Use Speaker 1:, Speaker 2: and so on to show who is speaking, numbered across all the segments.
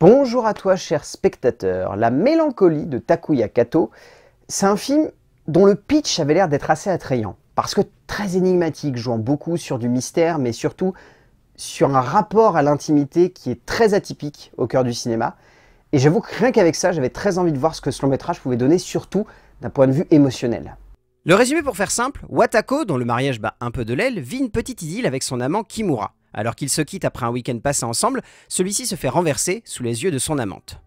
Speaker 1: Bonjour à toi, cher spectateur. La mélancolie de Takuya Kato, c'est un film dont le pitch avait l'air d'être assez attrayant, parce que très énigmatique, jouant beaucoup sur du mystère, mais surtout sur un rapport à l'intimité qui est très atypique au cœur du cinéma. Et j'avoue que rien qu'avec ça, j'avais très envie de voir ce que ce long métrage pouvait donner, surtout d'un point de vue émotionnel. Le résumé pour faire simple, Watako, dont le mariage bat un peu de l'aile, vit une petite idylle avec son amant Kimura. Alors qu'ils se quittent après un week-end passé ensemble, celui-ci se fait renverser sous les yeux de son amante.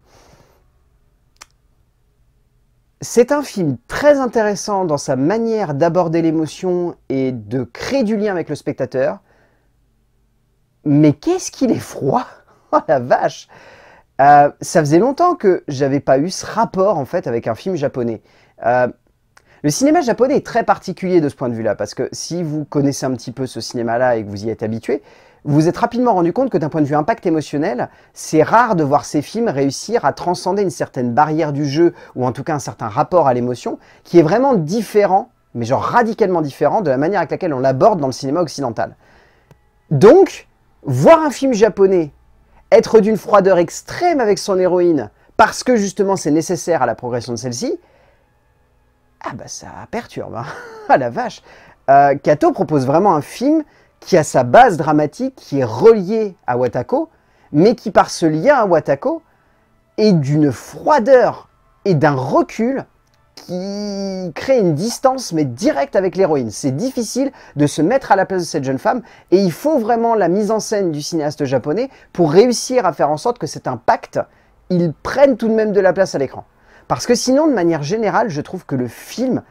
Speaker 1: C'est un film très intéressant dans sa manière d'aborder l'émotion et de créer du lien avec le spectateur. Mais qu'est-ce qu'il est froid Oh la vache euh, Ça faisait longtemps que j'avais pas eu ce rapport en fait avec un film japonais. Euh, le cinéma japonais est très particulier de ce point de vue-là, parce que si vous connaissez un petit peu ce cinéma-là et que vous y êtes habitué, vous êtes rapidement rendu compte que d'un point de vue impact émotionnel, c'est rare de voir ces films réussir à transcender une certaine barrière du jeu, ou en tout cas un certain rapport à l'émotion, qui est vraiment différent, mais genre radicalement différent, de la manière avec laquelle on l'aborde dans le cinéma occidental. Donc, voir un film japonais être d'une froideur extrême avec son héroïne, parce que justement c'est nécessaire à la progression de celle-ci, ah bah ça perturbe, à hein. ah la vache euh, Kato propose vraiment un film qui a sa base dramatique, qui est reliée à Watako, mais qui par ce lien à Watako est d'une froideur et d'un recul qui crée une distance mais directe avec l'héroïne. C'est difficile de se mettre à la place de cette jeune femme et il faut vraiment la mise en scène du cinéaste japonais pour réussir à faire en sorte que cet impact, il prenne tout de même de la place à l'écran. Parce que sinon, de manière générale, je trouve que le film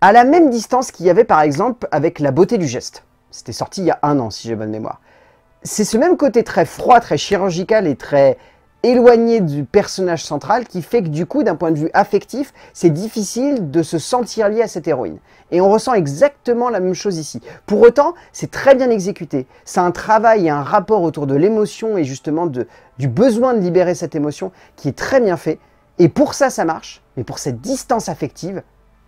Speaker 1: a la même distance qu'il y avait par exemple avec La beauté du geste. C'était sorti il y a un an, si j'ai bonne mémoire. C'est ce même côté très froid, très chirurgical et très éloigné du personnage central qui fait que du coup, d'un point de vue affectif, c'est difficile de se sentir lié à cette héroïne. Et on ressent exactement la même chose ici. Pour autant, c'est très bien exécuté. C'est un travail et un rapport autour de l'émotion et justement du besoin de libérer cette émotion qui est très bien fait. Et pour ça, ça marche. Mais pour cette distance affective,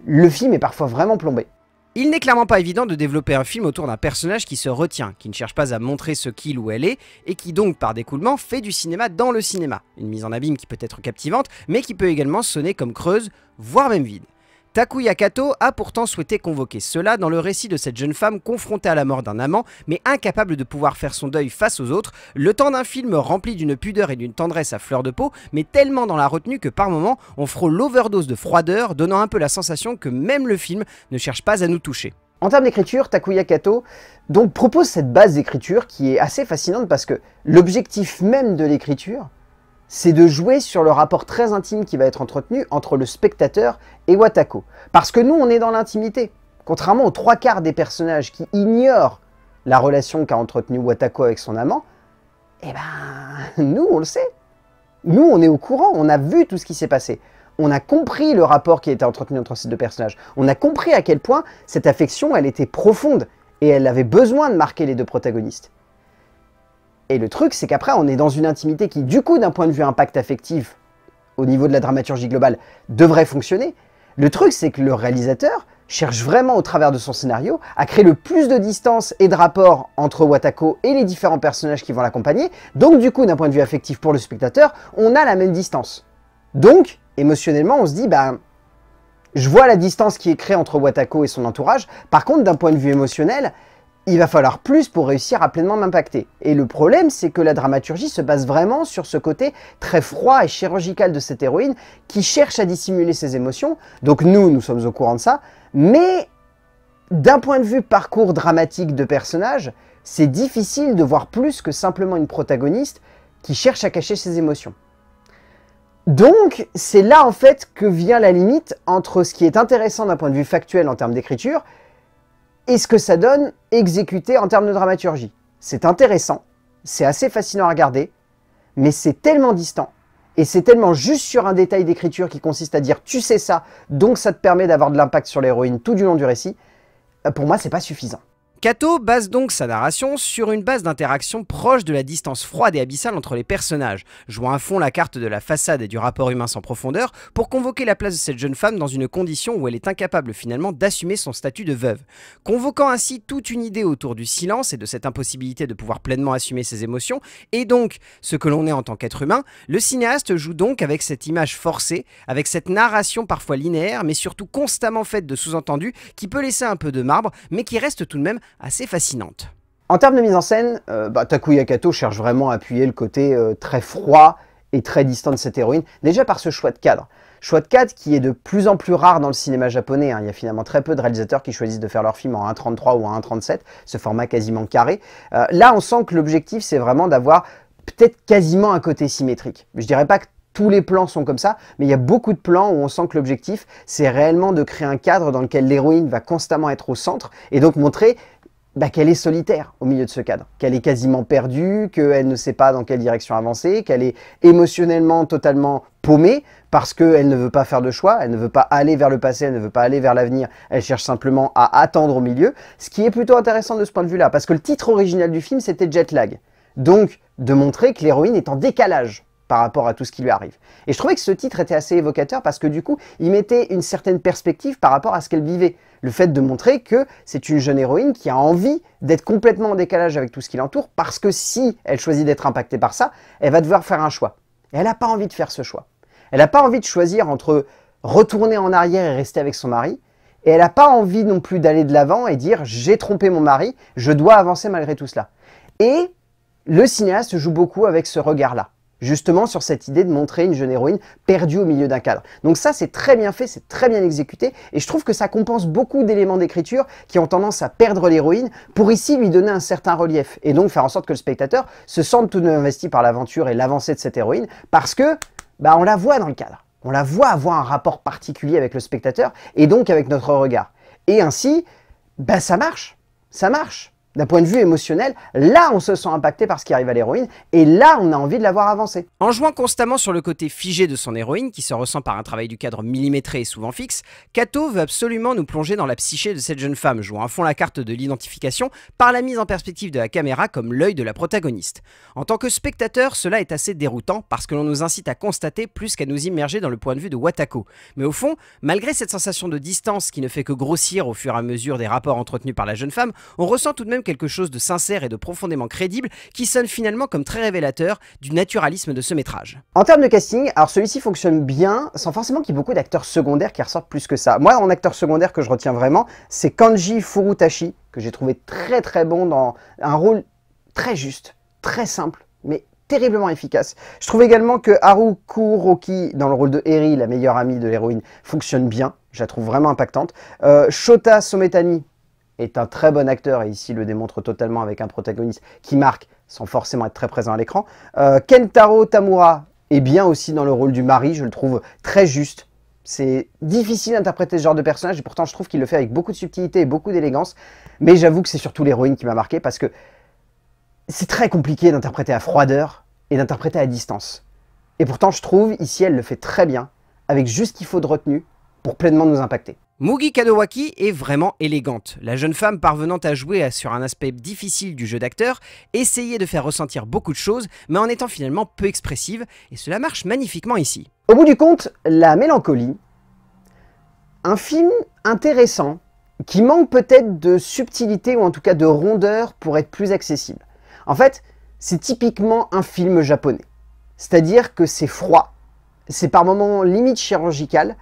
Speaker 1: le film est parfois vraiment plombé. Il n'est clairement pas évident de développer un film autour d'un personnage qui se retient, qui ne cherche pas à montrer ce qu'il ou elle est, et qui donc par découlement fait du cinéma dans le cinéma. Une mise en abîme qui peut être captivante, mais qui peut également sonner comme creuse, voire même vide. Takuya Kato a pourtant souhaité convoquer cela dans le récit de cette jeune femme confrontée à la mort d'un amant, mais incapable de pouvoir faire son deuil face aux autres, le temps d'un film rempli d'une pudeur et d'une tendresse à fleur de peau, mais tellement dans la retenue que par moments on frôle l'overdose de froideur, donnant un peu la sensation que même le film ne cherche pas à nous toucher. En termes d'écriture, Takuya Kato donc propose cette base d'écriture qui est assez fascinante parce que l'objectif même de l'écriture, c'est de jouer sur le rapport très intime qui va être entretenu entre le spectateur et Watako. Parce que nous, on est dans l'intimité. Contrairement aux trois quarts des personnages qui ignorent la relation qu'a entretenue Watako avec son amant, eh ben, nous, on le sait. Nous, on est au courant, on a vu tout ce qui s'est passé. On a compris le rapport qui a été entretenu entre ces deux personnages. On a compris à quel point cette affection, elle était profonde et elle avait besoin de marquer les deux protagonistes. Et le truc, c'est qu'après, on est dans une intimité qui, du coup, d'un point de vue impact affectif, au niveau de la dramaturgie globale, devrait fonctionner. Le truc, c'est que le réalisateur cherche vraiment, au travers de son scénario, à créer le plus de distance et de rapport entre Watako et les différents personnages qui vont l'accompagner. Donc, du coup, d'un point de vue affectif pour le spectateur, on a la même distance. Donc, émotionnellement, on se dit, bah, je vois la distance qui est créée entre Watako et son entourage. Par contre, d'un point de vue émotionnel, il va falloir plus pour réussir à pleinement m'impacter. Et le problème, c'est que la dramaturgie se base vraiment sur ce côté très froid et chirurgical de cette héroïne qui cherche à dissimuler ses émotions. Donc nous, nous sommes au courant de ça. Mais d'un point de vue parcours dramatique de personnage, c'est difficile de voir plus que simplement une protagoniste qui cherche à cacher ses émotions. Donc, c'est là en fait que vient la limite entre ce qui est intéressant d'un point de vue factuel en termes d'écriture et ce que ça donne exécuté en termes de dramaturgie. C'est intéressant, c'est assez fascinant à regarder, mais c'est tellement distant, et c'est tellement juste sur un détail d'écriture qui consiste à dire tu sais ça, donc ça te permet d'avoir de l'impact sur l'héroïne tout du long du récit, euh, pour moi c'est pas suffisant. Kato base donc sa narration sur une base d'interaction proche de la distance froide et abyssale entre les personnages, jouant à fond la carte de la façade et du rapport humain sans profondeur pour convoquer la place de cette jeune femme dans une condition où elle est incapable finalement d'assumer son statut de veuve, convoquant ainsi toute une idée autour du silence et de cette impossibilité de pouvoir pleinement assumer ses émotions, et donc ce que l'on est en tant qu'être humain, le cinéaste joue donc avec cette image forcée, avec cette narration parfois linéaire mais surtout constamment faite de sous-entendus qui peut laisser un peu de marbre mais qui reste tout de même assez fascinante. En termes de mise en scène, euh, bah, Takuya Kato cherche vraiment à appuyer le côté euh, très froid et très distant de cette héroïne, déjà par ce choix de cadre. Choix de cadre qui est de plus en plus rare dans le cinéma japonais. Hein. Il y a finalement très peu de réalisateurs qui choisissent de faire leur film en 1.33 ou en 1.37, ce format quasiment carré. Euh, là, on sent que l'objectif, c'est vraiment d'avoir peut-être quasiment un côté symétrique. Je dirais pas que tous les plans sont comme ça, mais il y a beaucoup de plans où on sent que l'objectif, c'est réellement de créer un cadre dans lequel l'héroïne va constamment être au centre et donc montrer bah, qu'elle est solitaire au milieu de ce cadre, qu'elle est quasiment perdue, qu'elle ne sait pas dans quelle direction avancer, qu'elle est émotionnellement totalement paumée parce qu'elle ne veut pas faire de choix, elle ne veut pas aller vers le passé, elle ne veut pas aller vers l'avenir, elle cherche simplement à attendre au milieu, ce qui est plutôt intéressant de ce point de vue-là, parce que le titre original du film c'était Jet Lag, donc de montrer que l'héroïne est en décalage par rapport à tout ce qui lui arrive. Et je trouvais que ce titre était assez évocateur parce que du coup, il mettait une certaine perspective par rapport à ce qu'elle vivait. Le fait de montrer que c'est une jeune héroïne qui a envie d'être complètement en décalage avec tout ce qui l'entoure parce que si elle choisit d'être impactée par ça, elle va devoir faire un choix. Et elle n'a pas envie de faire ce choix. Elle n'a pas envie de choisir entre retourner en arrière et rester avec son mari et elle n'a pas envie non plus d'aller de l'avant et dire j'ai trompé mon mari, je dois avancer malgré tout cela. Et le cinéaste joue beaucoup avec ce regard-là justement sur cette idée de montrer une jeune héroïne perdue au milieu d'un cadre. Donc ça, c'est très bien fait, c'est très bien exécuté, et je trouve que ça compense beaucoup d'éléments d'écriture qui ont tendance à perdre l'héroïne pour ici lui donner un certain relief, et donc faire en sorte que le spectateur se sente tout de même investi par l'aventure et l'avancée de cette héroïne, parce que, bah, on la voit dans le cadre. On la voit avoir un rapport particulier avec le spectateur, et donc avec notre regard. Et ainsi, bah, ça marche. Ça marche. D'un point de vue émotionnel, là on se sent impacté par ce qui arrive à l'héroïne, et là on a envie de la voir avancer. En jouant constamment sur le côté figé de son héroïne, qui se ressent par un travail du cadre millimétré et souvent fixe, Kato veut absolument nous plonger dans la psyché de cette jeune femme, jouant à fond la carte de l'identification par la mise en perspective de la caméra comme l'œil de la protagoniste. En tant que spectateur, cela est assez déroutant, parce que l'on nous incite à constater plus qu'à nous immerger dans le point de vue de Watako. Mais au fond, malgré cette sensation de distance qui ne fait que grossir au fur et à mesure des rapports entretenus par la jeune femme, on ressent tout de même quelque chose de sincère et de profondément crédible qui sonne finalement comme très révélateur du naturalisme de ce métrage. En termes de casting, alors celui-ci fonctionne bien sans forcément qu'il y ait beaucoup d'acteurs secondaires qui ressortent plus que ça. Moi, en acteur secondaire que je retiens vraiment, c'est Kanji Furutashi, que j'ai trouvé très très bon dans un rôle très juste, très simple, mais terriblement efficace. Je trouve également que Haru Kuroki, dans le rôle de Eri, la meilleure amie de l'héroïne, fonctionne bien. Je la trouve vraiment impactante. Euh, Shota Sometani, est un très bon acteur, et ici le démontre totalement avec un protagoniste qui marque sans forcément être très présent à l'écran. Euh, Kentaro Tamura est bien aussi dans le rôle du mari, je le trouve très juste. C'est difficile d'interpréter ce genre de personnage, et pourtant je trouve qu'il le fait avec beaucoup de subtilité et beaucoup d'élégance. Mais j'avoue que c'est surtout l'héroïne qui m'a marqué, parce que c'est très compliqué d'interpréter à froideur et d'interpréter à distance. Et pourtant je trouve, ici, elle le fait très bien, avec juste ce qu'il faut de retenue pour pleinement nous impacter. Mugi Kadowaki est vraiment élégante. La jeune femme parvenant à jouer sur un aspect difficile du jeu d'acteur, essayait de faire ressentir beaucoup de choses, mais en étant finalement peu expressive, et cela marche magnifiquement ici. Au bout du compte, La Mélancolie, un film intéressant, qui manque peut-être de subtilité ou en tout cas de rondeur pour être plus accessible. En fait, c'est typiquement un film japonais. C'est-à-dire que c'est froid, c'est par moments limite chirurgical,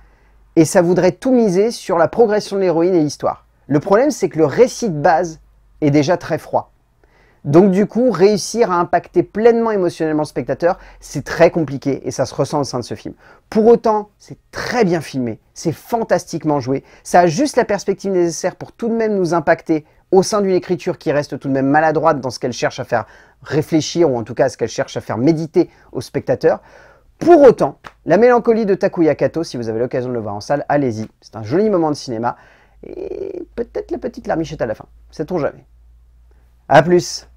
Speaker 1: et ça voudrait tout miser sur la progression de l'héroïne et l'histoire. Le problème, c'est que le récit de base est déjà très froid. Donc du coup, réussir à impacter pleinement émotionnellement le spectateur, c'est très compliqué et ça se ressent au sein de ce film. Pour autant, c'est très bien filmé, c'est fantastiquement joué, ça a juste la perspective nécessaire pour tout de même nous impacter au sein d'une écriture qui reste tout de même maladroite dans ce qu'elle cherche à faire réfléchir ou en tout cas ce qu'elle cherche à faire méditer au spectateur. Pour autant, la mélancolie de Takuya Kato, si vous avez l'occasion de le voir en salle, allez-y. C'est un joli moment de cinéma. Et peut-être la petite larmichette à la fin. Sait-on jamais. A plus